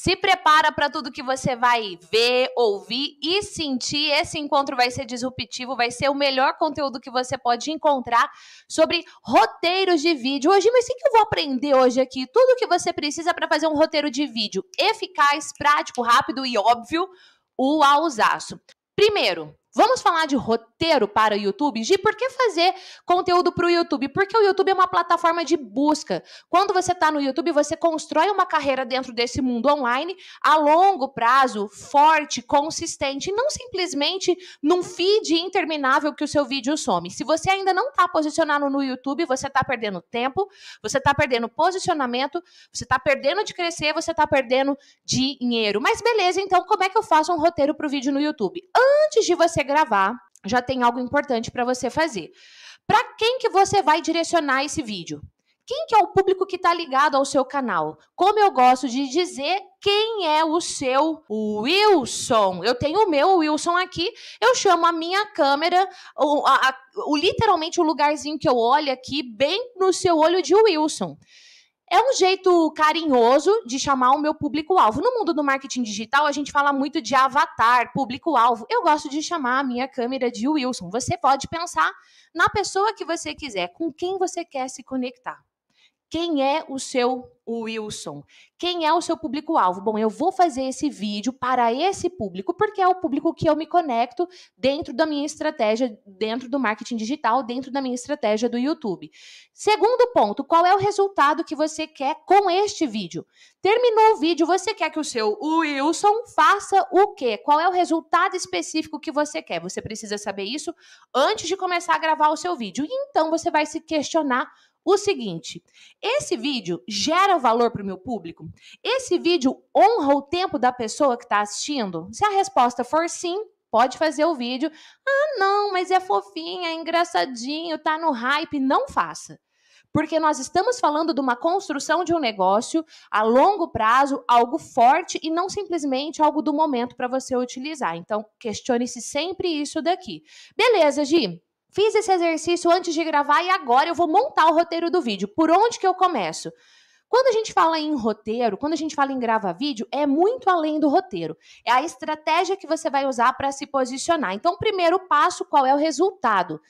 Se prepara para tudo que você vai ver, ouvir e sentir. Esse encontro vai ser disruptivo, vai ser o melhor conteúdo que você pode encontrar sobre roteiros de vídeo. Hoje, mas o que eu vou aprender hoje aqui tudo que você precisa para fazer um roteiro de vídeo eficaz, prático, rápido e óbvio, o ausaço. Primeiro, Vamos falar de roteiro para o YouTube? De por que fazer conteúdo para o YouTube? Porque o YouTube é uma plataforma de busca. Quando você está no YouTube, você constrói uma carreira dentro desse mundo online a longo prazo, forte, consistente, não simplesmente num feed interminável que o seu vídeo some. Se você ainda não está posicionado no YouTube, você está perdendo tempo, você está perdendo posicionamento, você está perdendo de crescer, você está perdendo dinheiro. Mas beleza, então como é que eu faço um roteiro para o vídeo no YouTube? Antes de você você gravar, já tem algo importante para você fazer. Para quem que você vai direcionar esse vídeo? Quem que é o público que está ligado ao seu canal? Como eu gosto de dizer, quem é o seu Wilson? Eu tenho o meu Wilson aqui, eu chamo a minha câmera, o, a, o literalmente o lugarzinho que eu olho aqui, bem no seu olho de Wilson é um jeito carinhoso de chamar o meu público-alvo. No mundo do marketing digital, a gente fala muito de avatar, público-alvo. Eu gosto de chamar a minha câmera de Wilson. Você pode pensar na pessoa que você quiser, com quem você quer se conectar. Quem é o seu Wilson? Quem é o seu público-alvo? Bom, eu vou fazer esse vídeo para esse público, porque é o público que eu me conecto dentro da minha estratégia, dentro do marketing digital, dentro da minha estratégia do YouTube. Segundo ponto, qual é o resultado que você quer com este vídeo? Terminou o vídeo, você quer que o seu Wilson faça o quê? Qual é o resultado específico que você quer? Você precisa saber isso antes de começar a gravar o seu vídeo. E então você vai se questionar o seguinte: esse vídeo gera valor para o meu público? Esse vídeo honra o tempo da pessoa que está assistindo? Se a resposta for sim, pode fazer o vídeo. Ah, não, mas é fofinha, é engraçadinho, tá no hype. Não faça. Porque nós estamos falando de uma construção de um negócio a longo prazo, algo forte e não simplesmente algo do momento para você utilizar. Então, questione-se sempre isso daqui. Beleza, Gi? Fiz esse exercício antes de gravar e agora eu vou montar o roteiro do vídeo. Por onde que eu começo? Quando a gente fala em roteiro, quando a gente fala em gravar vídeo, é muito além do roteiro. É a estratégia que você vai usar para se posicionar. Então, primeiro passo, qual é o resultado?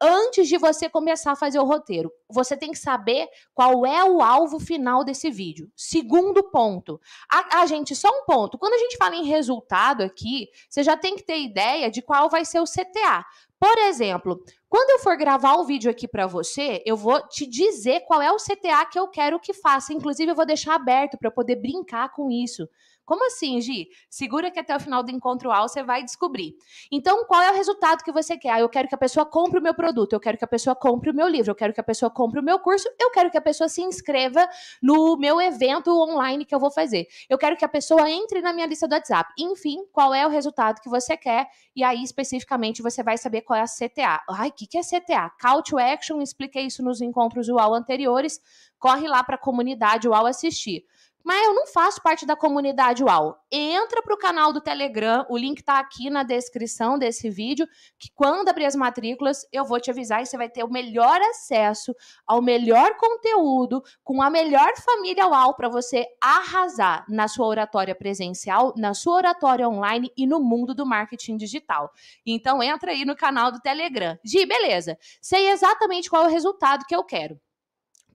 Antes de você começar a fazer o roteiro, você tem que saber qual é o alvo final desse vídeo. Segundo ponto. A, a gente, só um ponto. Quando a gente fala em resultado aqui, você já tem que ter ideia de qual vai ser o CTA. Por exemplo, quando eu for gravar o vídeo aqui para você, eu vou te dizer qual é o CTA que eu quero que faça. Inclusive, eu vou deixar aberto para poder brincar com isso, como assim, Gi? Segura que até o final do encontro ao você vai descobrir. Então, qual é o resultado que você quer? Ah, eu quero que a pessoa compre o meu produto, eu quero que a pessoa compre o meu livro, eu quero que a pessoa compre o meu curso, eu quero que a pessoa se inscreva no meu evento online que eu vou fazer. Eu quero que a pessoa entre na minha lista do WhatsApp. Enfim, qual é o resultado que você quer? E aí, especificamente, você vai saber qual é a CTA. Ai, o que, que é CTA? Call to Action, expliquei isso nos encontros UAU anteriores. Corre lá para a comunidade UAU assistir. Mas eu não faço parte da comunidade UAU. Entra para o canal do Telegram, o link está aqui na descrição desse vídeo, que quando abrir as matrículas, eu vou te avisar e você vai ter o melhor acesso ao melhor conteúdo, com a melhor família UAU para você arrasar na sua oratória presencial, na sua oratória online e no mundo do marketing digital. Então entra aí no canal do Telegram. Gi, beleza. Sei exatamente qual é o resultado que eu quero.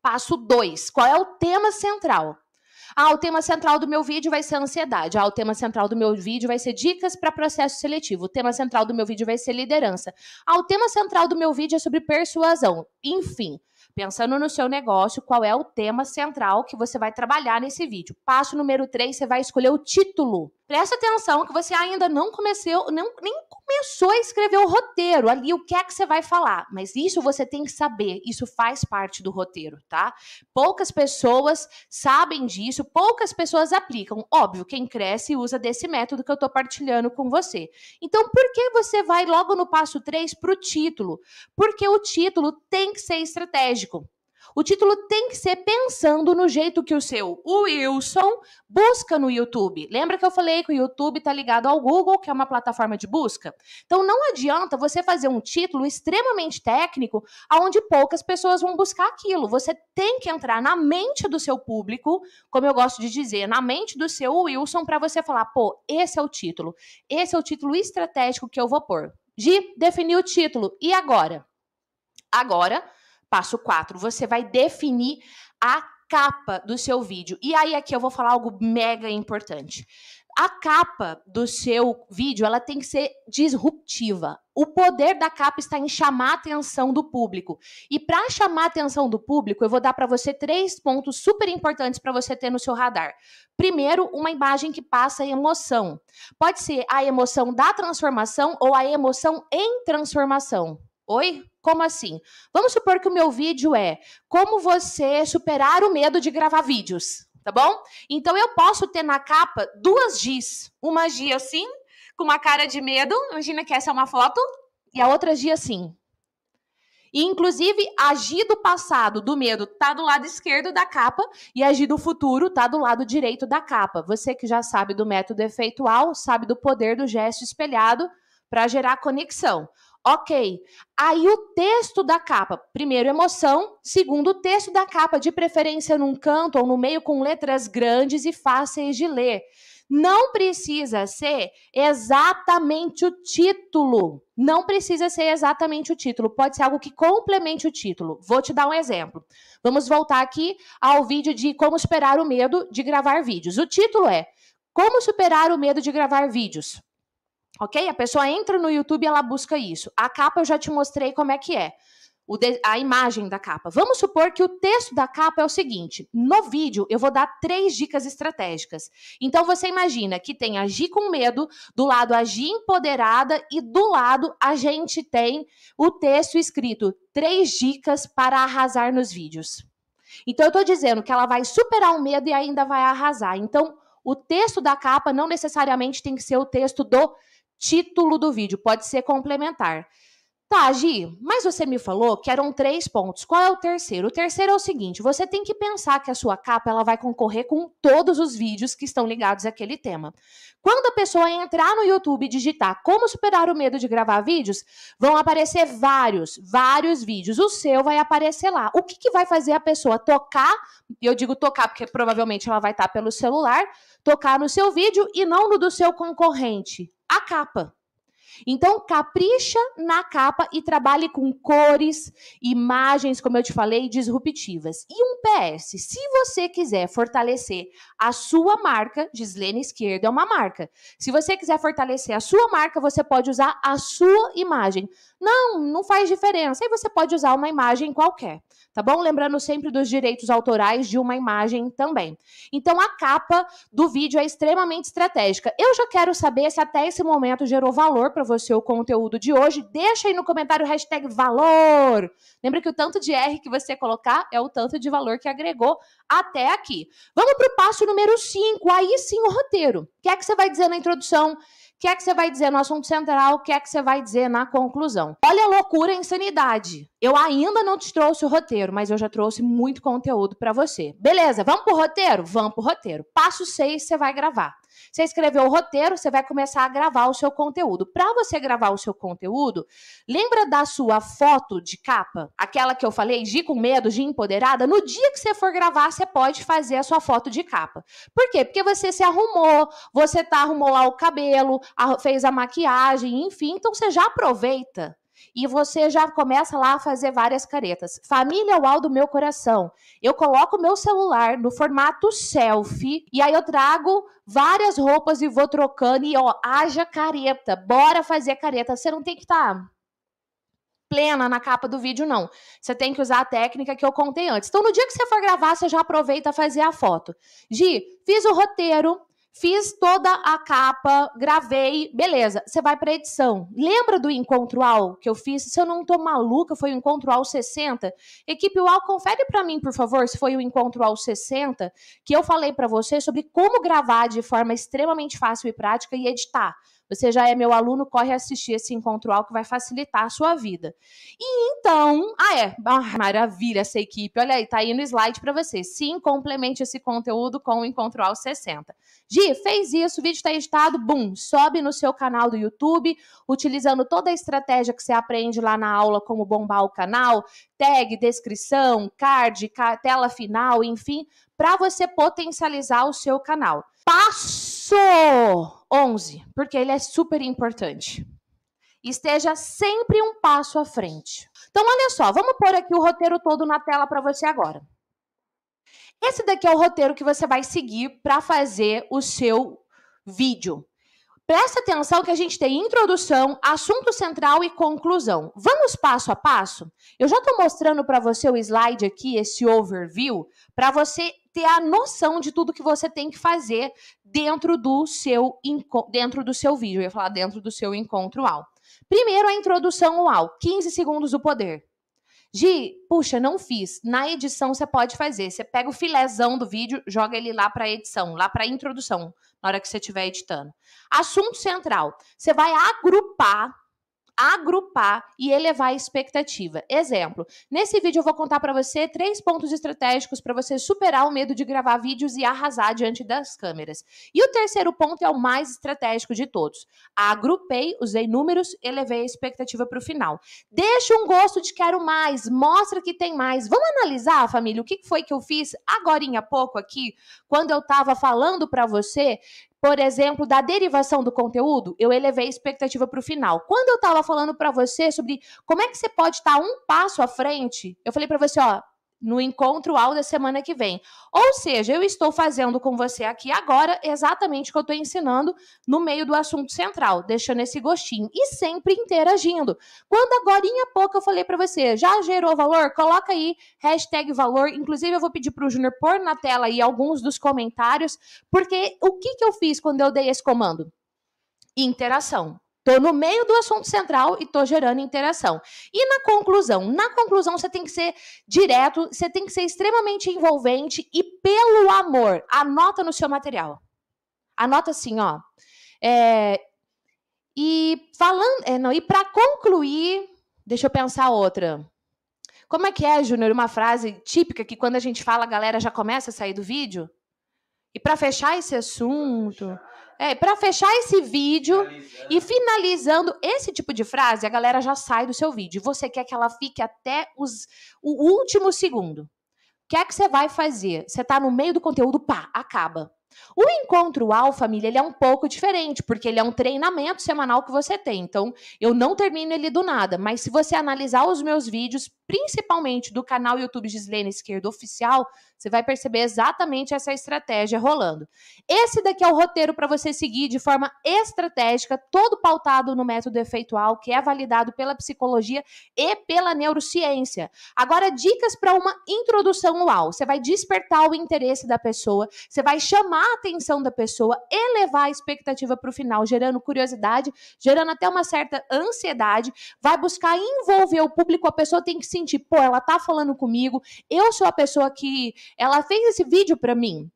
Passo 2. Qual é o tema central? Ah, o tema central do meu vídeo vai ser ansiedade. Ah, o tema central do meu vídeo vai ser dicas para processo seletivo. O tema central do meu vídeo vai ser liderança. Ah, o tema central do meu vídeo é sobre persuasão. Enfim, pensando no seu negócio, qual é o tema central que você vai trabalhar nesse vídeo. Passo número 3, você vai escolher o título. Presta atenção que você ainda não começou, não, nem começou a escrever o roteiro, ali o que é que você vai falar, mas isso você tem que saber, isso faz parte do roteiro, tá? Poucas pessoas sabem disso, poucas pessoas aplicam. Óbvio, quem cresce usa desse método que eu tô partilhando com você. Então, por que você vai logo no passo 3 para o título? Porque o título tem que ser estratégico. O título tem que ser pensando no jeito que o seu Wilson busca no YouTube. Lembra que eu falei que o YouTube está ligado ao Google, que é uma plataforma de busca? Então não adianta você fazer um título extremamente técnico, aonde poucas pessoas vão buscar aquilo. Você tem que entrar na mente do seu público, como eu gosto de dizer, na mente do seu Wilson para você falar, pô, esse é o título. Esse é o título estratégico que eu vou pôr. De definir o título. E agora? Agora, Passo 4, você vai definir a capa do seu vídeo. E aí aqui eu vou falar algo mega importante. A capa do seu vídeo, ela tem que ser disruptiva. O poder da capa está em chamar a atenção do público. E para chamar a atenção do público, eu vou dar para você três pontos super importantes para você ter no seu radar. Primeiro, uma imagem que passa emoção. Pode ser a emoção da transformação ou a emoção em transformação. Oi? Como assim? Vamos supor que o meu vídeo é como você superar o medo de gravar vídeos, tá bom? Então eu posso ter na capa duas G's. Uma G assim, com uma cara de medo, imagina que essa é uma foto, e a outra G assim. E, inclusive, a G do passado, do medo, tá do lado esquerdo da capa e a G do futuro tá do lado direito da capa. Você que já sabe do método efeitual, sabe do poder do gesto espelhado para gerar conexão. Ok. Aí o texto da capa. Primeiro, emoção. Segundo, o texto da capa, de preferência num canto ou no meio com letras grandes e fáceis de ler. Não precisa ser exatamente o título. Não precisa ser exatamente o título. Pode ser algo que complemente o título. Vou te dar um exemplo. Vamos voltar aqui ao vídeo de como superar o medo de gravar vídeos. O título é Como superar o medo de gravar vídeos ok? A pessoa entra no YouTube e ela busca isso. A capa eu já te mostrei como é que é. De, a imagem da capa. Vamos supor que o texto da capa é o seguinte: no vídeo eu vou dar três dicas estratégicas. Então você imagina que tem agir com medo, do lado agir empoderada e do lado a gente tem o texto escrito: três dicas para arrasar nos vídeos. Então eu estou dizendo que ela vai superar o medo e ainda vai arrasar. Então o texto da capa não necessariamente tem que ser o texto do título do vídeo, pode ser complementar. Tá, Gi, mas você me falou que eram três pontos. Qual é o terceiro? O terceiro é o seguinte: você tem que pensar que a sua capa ela vai concorrer com todos os vídeos que estão ligados àquele tema. Quando a pessoa entrar no YouTube e digitar como superar o medo de gravar vídeos, vão aparecer vários, vários vídeos. O seu vai aparecer lá. O que, que vai fazer a pessoa tocar? Eu digo tocar porque provavelmente ela vai estar pelo celular, tocar no seu vídeo e não no do seu concorrente a capa. Então, capricha na capa e trabalhe com cores, imagens, como eu te falei, disruptivas. E um PS, se você quiser fortalecer a sua marca, Gislene Esquerda é uma marca. Se você quiser fortalecer a sua marca, você pode usar a sua imagem. Não, não faz diferença. Aí você pode usar uma imagem qualquer tá bom? Lembrando sempre dos direitos autorais de uma imagem também. Então a capa do vídeo é extremamente estratégica. Eu já quero saber se até esse momento gerou valor para você o conteúdo de hoje. Deixa aí no comentário hashtag valor. Lembra que o tanto de R que você colocar é o tanto de valor que agregou até aqui. Vamos para o passo número 5, aí sim o roteiro. O que é que você vai dizer na introdução? O que é que você vai dizer no assunto central? O que é que você vai dizer na conclusão? Olha a loucura e a insanidade. Eu ainda não te trouxe o roteiro, mas eu já trouxe muito conteúdo para você. Beleza, vamos pro roteiro? Vamos pro roteiro. Passo 6, você vai gravar. Você escreveu o roteiro, você vai começar a gravar o seu conteúdo. Para você gravar o seu conteúdo, lembra da sua foto de capa? Aquela que eu falei, de com medo, de empoderada? No dia que você for gravar, você pode fazer a sua foto de capa. Por quê? Porque você se arrumou, você tá arrumou lá o cabelo, fez a maquiagem, enfim, então você já aproveita e você já começa lá a fazer várias caretas. Família UAU é do meu coração. Eu coloco meu celular no formato selfie e aí eu trago várias roupas e vou trocando e ó, haja careta. Bora fazer careta. Você não tem que estar tá plena na capa do vídeo, não. Você tem que usar a técnica que eu contei antes. Então, no dia que você for gravar, você já aproveita fazer a foto. Gi, fiz o roteiro, Fiz toda a capa, gravei, beleza. Você vai para edição. Lembra do encontro ao que eu fiz? Se eu não tô maluca, foi o encontro ao 60. Equipe UAL confere para mim, por favor, se foi o encontro ao 60 que eu falei para você sobre como gravar de forma extremamente fácil e prática e editar. Você já é meu aluno, corre assistir esse encontro ao que vai facilitar a sua vida. E então, ah é, ah, maravilha essa equipe. Olha aí, tá aí no slide para você. Sim, complemente esse conteúdo com o encontro ao 60. Gi, fez isso, o vídeo está editado, bum, sobe no seu canal do YouTube, utilizando toda a estratégia que você aprende lá na aula como bombar o canal, tag, descrição, card, tela final, enfim, para você potencializar o seu canal passo 11, porque ele é super importante. Esteja sempre um passo à frente. Então, olha só, vamos pôr aqui o roteiro todo na tela para você agora. Esse daqui é o roteiro que você vai seguir para fazer o seu vídeo, Presta atenção que a gente tem introdução, assunto central e conclusão. Vamos passo a passo? Eu já estou mostrando para você o slide aqui, esse overview, para você ter a noção de tudo que você tem que fazer dentro do seu dentro do seu vídeo. Eu ia falar dentro do seu encontro ao. Primeiro a introdução ao 15 segundos do poder. Gi, puxa, não fiz. Na edição você pode fazer. Você pega o filézão do vídeo, joga ele lá para edição, lá para introdução, na hora que você estiver editando. Assunto central. Você vai agrupar agrupar e elevar a expectativa. Exemplo, nesse vídeo eu vou contar para você três pontos estratégicos para você superar o medo de gravar vídeos e arrasar diante das câmeras. E o terceiro ponto é o mais estratégico de todos. Agrupei, usei números, elevei a expectativa para o final. Deixa um gosto de quero mais, mostra que tem mais. Vamos analisar, família, o que foi que eu fiz agorinha há pouco aqui, quando eu estava falando para você por exemplo, da derivação do conteúdo, eu elevei a expectativa para o final. Quando eu estava falando para você sobre como é que você pode estar tá um passo à frente, eu falei para você, ó, no encontro ao da semana que vem. Ou seja, eu estou fazendo com você aqui agora exatamente o que eu estou ensinando no meio do assunto central, deixando esse gostinho e sempre interagindo. Quando agora há pouco eu falei para você, já gerou valor? Coloca aí hashtag valor. Inclusive, eu vou pedir para o Júnior pôr na tela aí alguns dos comentários, porque o que, que eu fiz quando eu dei esse comando? Interação. Estou no meio do assunto central e estou gerando interação. E na conclusão? Na conclusão, você tem que ser direto, você tem que ser extremamente envolvente e, pelo amor, anota no seu material. Anota assim, ó. É, e falando. É, não, e para concluir, deixa eu pensar outra. Como é que é, Júnior, uma frase típica que quando a gente fala, a galera já começa a sair do vídeo? E para fechar esse assunto. É, para fechar esse vídeo finalizando. e finalizando esse tipo de frase, a galera já sai do seu vídeo. Você quer que ela fique até os, o último segundo. O que é que você vai fazer? Você tá no meio do conteúdo, pá, acaba. O encontro ao família, ele é um pouco diferente, porque ele é um treinamento semanal que você tem. Então, eu não termino ele do nada, mas se você analisar os meus vídeos, principalmente do canal YouTube Gislene Esquerda Oficial, você vai perceber exatamente essa estratégia rolando. Esse daqui é o roteiro para você seguir de forma estratégica, todo pautado no método efeitual, que é validado pela psicologia e pela neurociência. Agora, dicas para uma introdução UAU. Você vai despertar o interesse da pessoa, você vai chamar a atenção da pessoa, elevar a expectativa para o final, gerando curiosidade, gerando até uma certa ansiedade. Vai buscar envolver o público, a pessoa tem que sentir, pô, ela tá falando comigo, eu sou a pessoa que ela fez esse vídeo para mim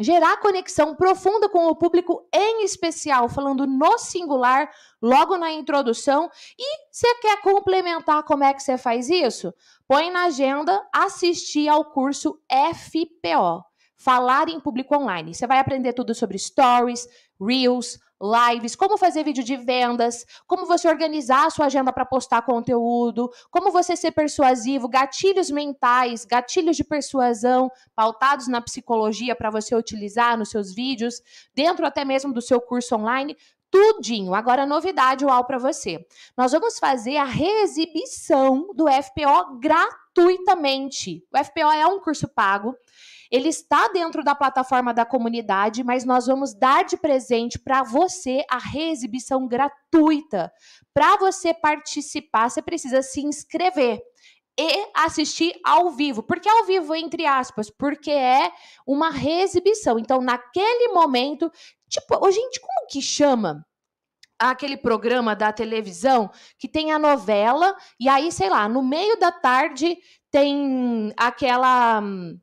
gerar conexão profunda com o público, em especial, falando no singular, logo na introdução. E você quer complementar como é que você faz isso? Põe na agenda assistir ao curso FPO. Falar em público online. Você vai aprender tudo sobre stories, reels, lives, como fazer vídeo de vendas, como você organizar a sua agenda para postar conteúdo, como você ser persuasivo, gatilhos mentais, gatilhos de persuasão pautados na psicologia para você utilizar nos seus vídeos, dentro até mesmo do seu curso online, tudinho. Agora, novidade UAU para você. Nós vamos fazer a reexibição do FPO gratuitamente. O FPO é um curso pago ele está dentro da plataforma da comunidade, mas nós vamos dar de presente para você a reexibição gratuita. Para você participar, você precisa se inscrever e assistir ao vivo. porque ao vivo, entre aspas? Porque é uma reexibição. Então, naquele momento, tipo, gente, como que chama? Aquele programa da televisão que tem a novela, e aí, sei lá, no meio da tarde tem aquela. Hum,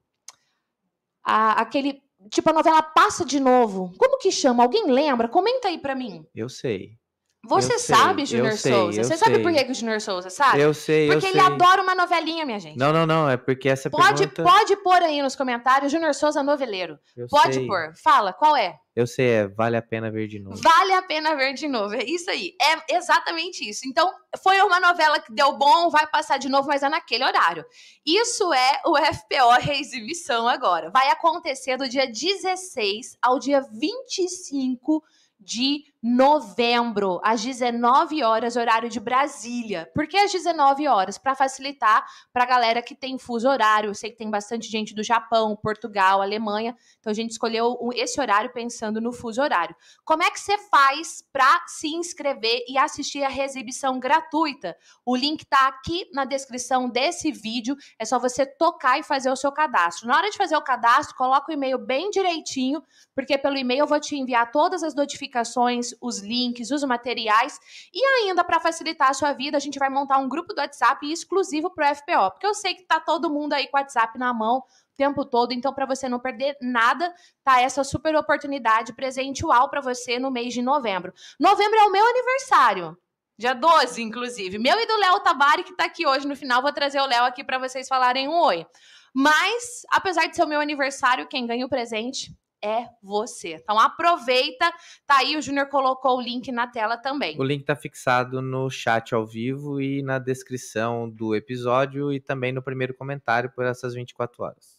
a, aquele. Tipo, a novela passa de novo. Como que chama? Alguém lembra? Comenta aí para mim. Eu sei. Você eu sabe, sei, Junior Souza. Você sabe por que, que o Junior Souza sabe? Eu sei, Porque eu ele sei. adora uma novelinha, minha gente. Não, não, não. É porque essa pode, pergunta... Pode pôr aí nos comentários, Junior Souza noveleiro. Eu pode sei. pôr. Fala, qual é? Eu sei, é Vale a Pena Ver de Novo. Vale a Pena Ver de Novo, é isso aí. É exatamente isso. Então, foi uma novela que deu bom, vai passar de novo, mas é naquele horário. Isso é o FPO Reexibição agora. Vai acontecer do dia 16 ao dia 25 de novembro, às 19 horas, horário de Brasília. Por que às 19 horas? Para facilitar para a galera que tem fuso horário. Eu sei que tem bastante gente do Japão, Portugal, Alemanha. Então a gente escolheu esse horário pensando no fuso horário. Como é que você faz para se inscrever e assistir a exibição gratuita? O link está aqui na descrição desse vídeo. É só você tocar e fazer o seu cadastro. Na hora de fazer o cadastro, coloca o e-mail bem direitinho, porque pelo e-mail eu vou te enviar todas as notificações, os links, os materiais. E ainda, para facilitar a sua vida, a gente vai montar um grupo do WhatsApp exclusivo para o FPO, porque eu sei que tá todo mundo aí com o WhatsApp na mão o tempo todo, então para você não perder nada, tá essa super oportunidade presentual para você no mês de novembro. Novembro é o meu aniversário. Dia 12, inclusive. Meu e do Léo Tabari, que tá aqui hoje no final, vou trazer o Léo aqui para vocês falarem um oi. Mas, apesar de ser o meu aniversário, quem ganha o presente é você. Então aproveita, tá aí o Júnior colocou o link na tela também. O link tá fixado no chat ao vivo e na descrição do episódio e também no primeiro comentário por essas 24 horas.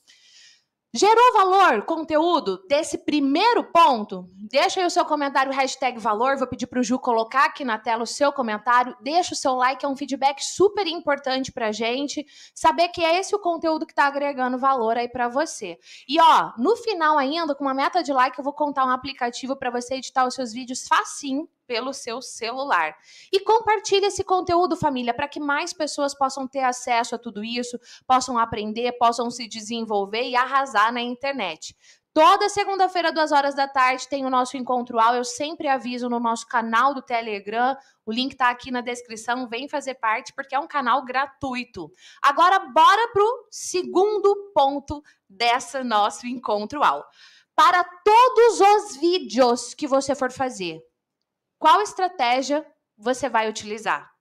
Gerou valor, conteúdo desse primeiro ponto? Deixa aí o seu comentário, hashtag valor. Vou pedir para o Ju colocar aqui na tela o seu comentário. Deixa o seu like, é um feedback super importante para gente saber que é esse o conteúdo que está agregando valor aí para você. E ó, no final ainda, com uma meta de like, eu vou contar um aplicativo para você editar os seus vídeos facinho pelo seu celular. E compartilhe esse conteúdo, família, para que mais pessoas possam ter acesso a tudo isso, possam aprender, possam se desenvolver e arrasar na internet. Toda segunda-feira, duas horas da tarde, tem o nosso encontro ao. Eu sempre aviso no nosso canal do Telegram. O link está aqui na descrição. Vem fazer parte, porque é um canal gratuito. Agora, bora pro segundo ponto dessa nosso encontro ao. Para todos os vídeos que você for fazer, qual estratégia você vai utilizar?